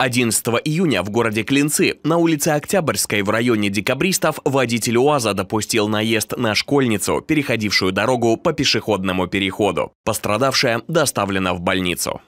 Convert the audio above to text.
11 июня в городе Клинцы на улице Октябрьской в районе Декабристов водитель УАЗа допустил наезд на школьницу, переходившую дорогу по пешеходному переходу. Пострадавшая доставлена в больницу.